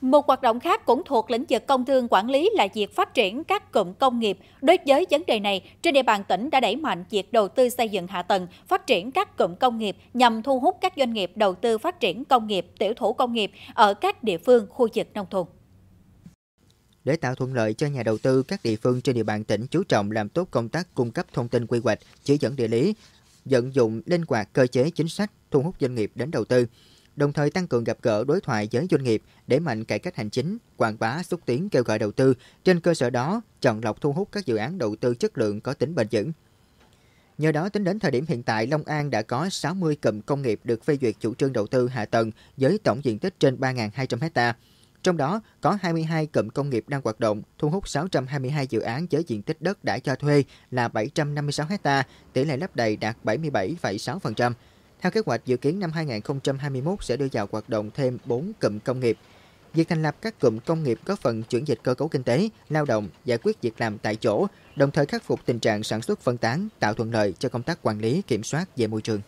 Một hoạt động khác cũng thuộc lĩnh vực công thương quản lý là việc phát triển các cụm công nghiệp. Đối với vấn đề này, trên địa bàn tỉnh đã đẩy mạnh việc đầu tư xây dựng hạ tầng, phát triển các cụm công nghiệp nhằm thu hút các doanh nghiệp đầu tư phát triển công nghiệp, tiểu thủ công nghiệp ở các địa phương, khu vực nông thôn. Để tạo thuận lợi cho nhà đầu tư, các địa phương trên địa bàn tỉnh chú trọng làm tốt công tác cung cấp thông tin quy hoạch, chỉ dẫn địa lý, vận dụng linh hoạt cơ chế chính sách thu hút doanh nghiệp đến đầu tư đồng thời tăng cường gặp gỡ đối thoại với doanh nghiệp để mạnh cải cách hành chính, quảng bá xúc tiến kêu gọi đầu tư, trên cơ sở đó chọn lọc thu hút các dự án đầu tư chất lượng có tính bền vững. Nhờ đó tính đến thời điểm hiện tại, Long An đã có 60 cụm công nghiệp được phê duyệt chủ trương đầu tư hạ tầng với tổng diện tích trên 3.200 hectare. Trong đó có 22 cụm công nghiệp đang hoạt động, thu hút 622 dự án với diện tích đất đã cho thuê là 756 ha, tỷ lệ lắp đầy đạt 77,6%. Theo kế hoạch, dự kiến năm 2021 sẽ đưa vào hoạt động thêm 4 cụm công nghiệp. Việc thành lập các cụm công nghiệp góp phần chuyển dịch cơ cấu kinh tế, lao động, giải quyết việc làm tại chỗ, đồng thời khắc phục tình trạng sản xuất phân tán, tạo thuận lợi cho công tác quản lý, kiểm soát về môi trường.